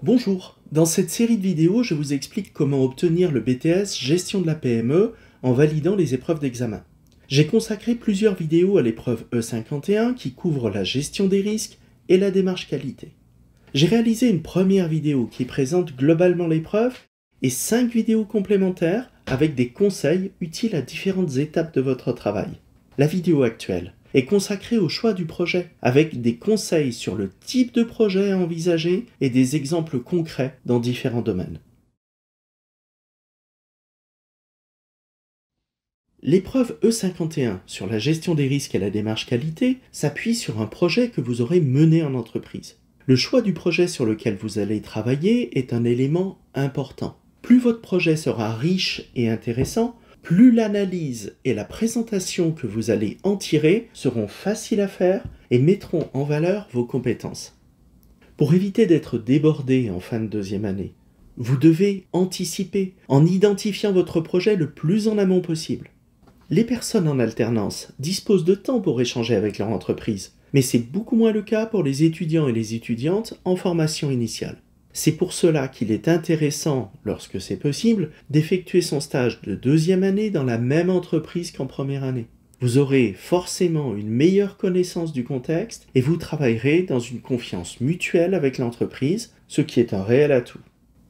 Bonjour, dans cette série de vidéos, je vous explique comment obtenir le BTS Gestion de la PME en validant les épreuves d'examen. J'ai consacré plusieurs vidéos à l'épreuve E51 qui couvre la gestion des risques et la démarche qualité. J'ai réalisé une première vidéo qui présente globalement l'épreuve et cinq vidéos complémentaires avec des conseils utiles à différentes étapes de votre travail. La vidéo actuelle est consacré au choix du projet, avec des conseils sur le type de projet à envisager et des exemples concrets dans différents domaines. L'épreuve E51 sur la gestion des risques et la démarche qualité s'appuie sur un projet que vous aurez mené en entreprise. Le choix du projet sur lequel vous allez travailler est un élément important. Plus votre projet sera riche et intéressant, plus l'analyse et la présentation que vous allez en tirer seront faciles à faire et mettront en valeur vos compétences. Pour éviter d'être débordé en fin de deuxième année, vous devez anticiper en identifiant votre projet le plus en amont possible. Les personnes en alternance disposent de temps pour échanger avec leur entreprise, mais c'est beaucoup moins le cas pour les étudiants et les étudiantes en formation initiale. C'est pour cela qu'il est intéressant, lorsque c'est possible, d'effectuer son stage de deuxième année dans la même entreprise qu'en première année. Vous aurez forcément une meilleure connaissance du contexte et vous travaillerez dans une confiance mutuelle avec l'entreprise, ce qui est un réel atout.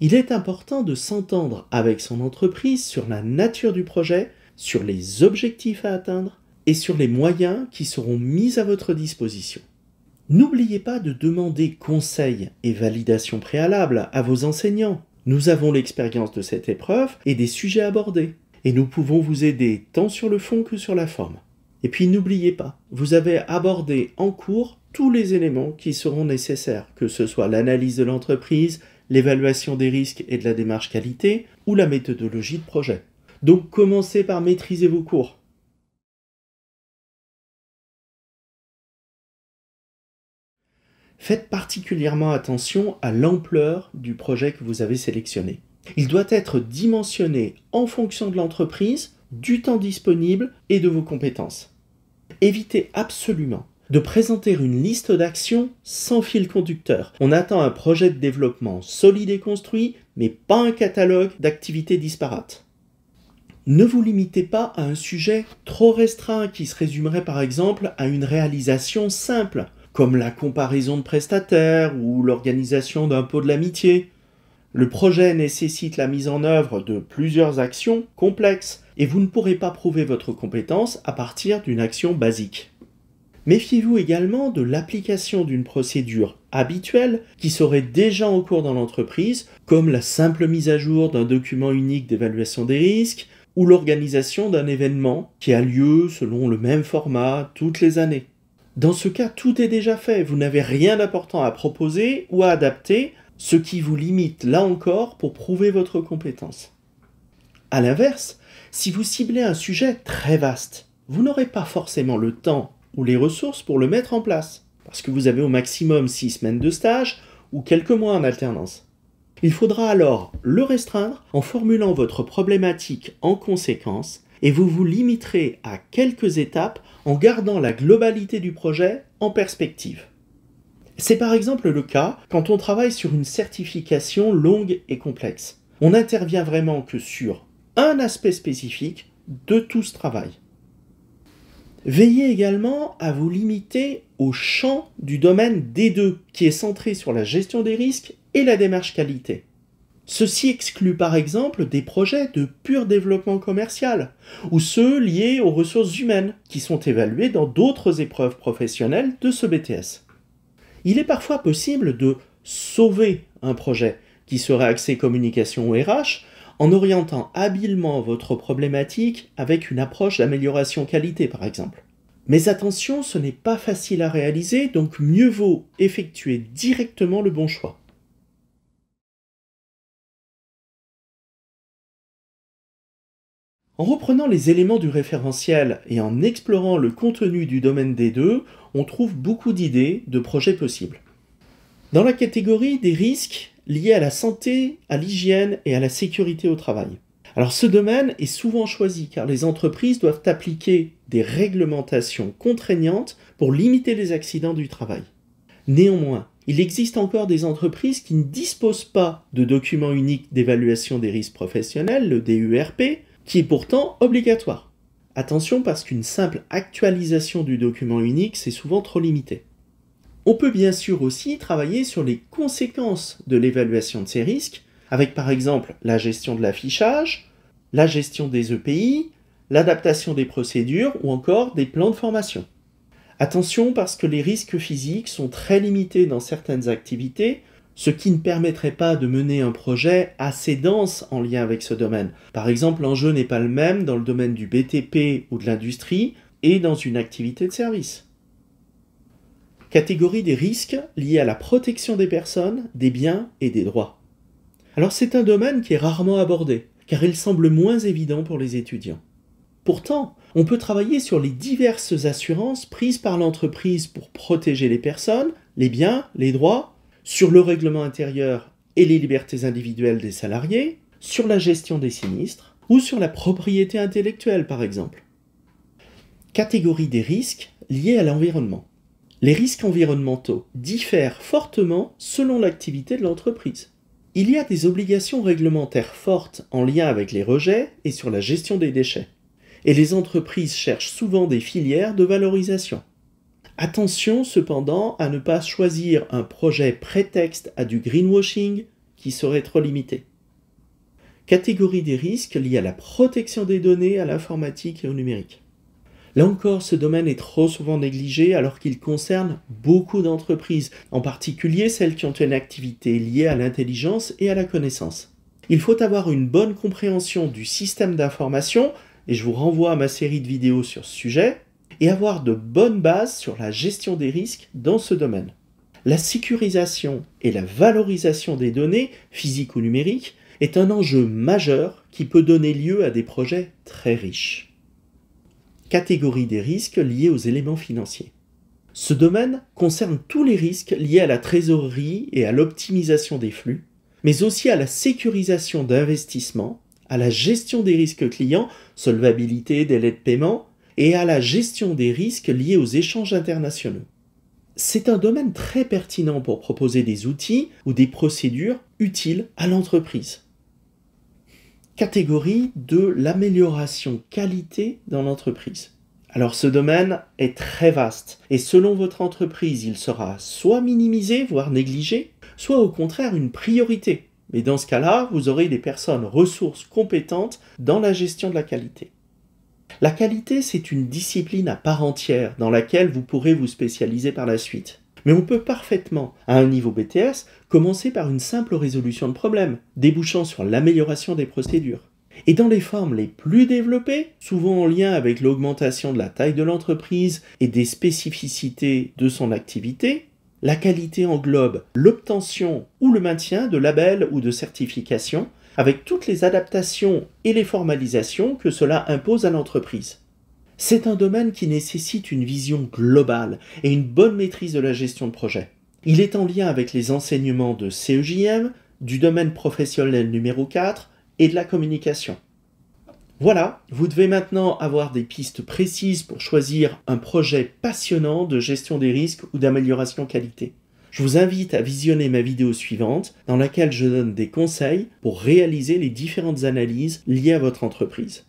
Il est important de s'entendre avec son entreprise sur la nature du projet, sur les objectifs à atteindre et sur les moyens qui seront mis à votre disposition. N'oubliez pas de demander conseil et validation préalable à vos enseignants. Nous avons l'expérience de cette épreuve et des sujets abordés, et nous pouvons vous aider tant sur le fond que sur la forme. Et puis n'oubliez pas, vous avez abordé en cours tous les éléments qui seront nécessaires, que ce soit l'analyse de l'entreprise, l'évaluation des risques et de la démarche qualité, ou la méthodologie de projet. Donc commencez par maîtriser vos cours. faites particulièrement attention à l'ampleur du projet que vous avez sélectionné. Il doit être dimensionné en fonction de l'entreprise, du temps disponible et de vos compétences. Évitez absolument de présenter une liste d'actions sans fil conducteur. On attend un projet de développement solide et construit, mais pas un catalogue d'activités disparates. Ne vous limitez pas à un sujet trop restreint qui se résumerait par exemple à une réalisation simple comme la comparaison de prestataires ou l'organisation d'un pot de l'amitié. Le projet nécessite la mise en œuvre de plusieurs actions complexes et vous ne pourrez pas prouver votre compétence à partir d'une action basique. Méfiez-vous également de l'application d'une procédure habituelle qui serait déjà en cours dans l'entreprise, comme la simple mise à jour d'un document unique d'évaluation des risques ou l'organisation d'un événement qui a lieu selon le même format toutes les années. Dans ce cas, tout est déjà fait, vous n'avez rien d'important à proposer ou à adapter, ce qui vous limite là encore pour prouver votre compétence. A l'inverse, si vous ciblez un sujet très vaste, vous n'aurez pas forcément le temps ou les ressources pour le mettre en place, parce que vous avez au maximum 6 semaines de stage ou quelques mois en alternance. Il faudra alors le restreindre en formulant votre problématique en conséquence et vous vous limiterez à quelques étapes en gardant la globalité du projet en perspective. C'est par exemple le cas quand on travaille sur une certification longue et complexe. On n'intervient vraiment que sur un aspect spécifique de tout ce travail. Veillez également à vous limiter au champ du domaine D2 qui est centré sur la gestion des risques et la démarche qualité. Ceci exclut par exemple des projets de pur développement commercial, ou ceux liés aux ressources humaines, qui sont évalués dans d'autres épreuves professionnelles de ce BTS. Il est parfois possible de sauver un projet qui serait axé communication ou RH en orientant habilement votre problématique avec une approche d'amélioration qualité par exemple. Mais attention, ce n'est pas facile à réaliser, donc mieux vaut effectuer directement le bon choix. En reprenant les éléments du référentiel et en explorant le contenu du domaine des deux, on trouve beaucoup d'idées de projets possibles. Dans la catégorie des risques liés à la santé, à l'hygiène et à la sécurité au travail. Alors ce domaine est souvent choisi car les entreprises doivent appliquer des réglementations contraignantes pour limiter les accidents du travail. Néanmoins, il existe encore des entreprises qui ne disposent pas de document unique d'évaluation des risques professionnels, le DURP, qui est pourtant obligatoire. Attention parce qu'une simple actualisation du document unique, c'est souvent trop limité. On peut bien sûr aussi travailler sur les conséquences de l'évaluation de ces risques, avec par exemple la gestion de l'affichage, la gestion des EPI, l'adaptation des procédures ou encore des plans de formation. Attention parce que les risques physiques sont très limités dans certaines activités, ce qui ne permettrait pas de mener un projet assez dense en lien avec ce domaine. Par exemple, l'enjeu n'est pas le même dans le domaine du BTP ou de l'industrie et dans une activité de service. Catégorie des risques liés à la protection des personnes, des biens et des droits. Alors c'est un domaine qui est rarement abordé, car il semble moins évident pour les étudiants. Pourtant, on peut travailler sur les diverses assurances prises par l'entreprise pour protéger les personnes, les biens, les droits sur le règlement intérieur et les libertés individuelles des salariés, sur la gestion des sinistres ou sur la propriété intellectuelle par exemple. Catégorie des risques liés à l'environnement. Les risques environnementaux diffèrent fortement selon l'activité de l'entreprise. Il y a des obligations réglementaires fortes en lien avec les rejets et sur la gestion des déchets. Et les entreprises cherchent souvent des filières de valorisation. Attention cependant à ne pas choisir un projet prétexte à du greenwashing qui serait trop limité. Catégorie des risques liés à la protection des données, à l'informatique et au numérique. Là encore, ce domaine est trop souvent négligé alors qu'il concerne beaucoup d'entreprises, en particulier celles qui ont une activité liée à l'intelligence et à la connaissance. Il faut avoir une bonne compréhension du système d'information, et je vous renvoie à ma série de vidéos sur ce sujet, et avoir de bonnes bases sur la gestion des risques dans ce domaine. La sécurisation et la valorisation des données, physiques ou numériques, est un enjeu majeur qui peut donner lieu à des projets très riches. Catégorie des risques liés aux éléments financiers. Ce domaine concerne tous les risques liés à la trésorerie et à l'optimisation des flux, mais aussi à la sécurisation d'investissements, à la gestion des risques clients, solvabilité, délai de paiement, et à la gestion des risques liés aux échanges internationaux. C'est un domaine très pertinent pour proposer des outils ou des procédures utiles à l'entreprise. Catégorie de l'amélioration qualité dans l'entreprise. Alors ce domaine est très vaste et selon votre entreprise il sera soit minimisé, voire négligé, soit au contraire une priorité. Mais dans ce cas-là, vous aurez des personnes ressources compétentes dans la gestion de la qualité. La qualité, c'est une discipline à part entière dans laquelle vous pourrez vous spécialiser par la suite. Mais on peut parfaitement, à un niveau BTS, commencer par une simple résolution de problèmes, débouchant sur l'amélioration des procédures. Et dans les formes les plus développées, souvent en lien avec l'augmentation de la taille de l'entreprise et des spécificités de son activité, la qualité englobe l'obtention ou le maintien de labels ou de certifications avec toutes les adaptations et les formalisations que cela impose à l'entreprise. C'est un domaine qui nécessite une vision globale et une bonne maîtrise de la gestion de projet. Il est en lien avec les enseignements de CEJM, du domaine professionnel numéro 4 et de la communication. Voilà, vous devez maintenant avoir des pistes précises pour choisir un projet passionnant de gestion des risques ou d'amélioration qualité. Je vous invite à visionner ma vidéo suivante dans laquelle je donne des conseils pour réaliser les différentes analyses liées à votre entreprise.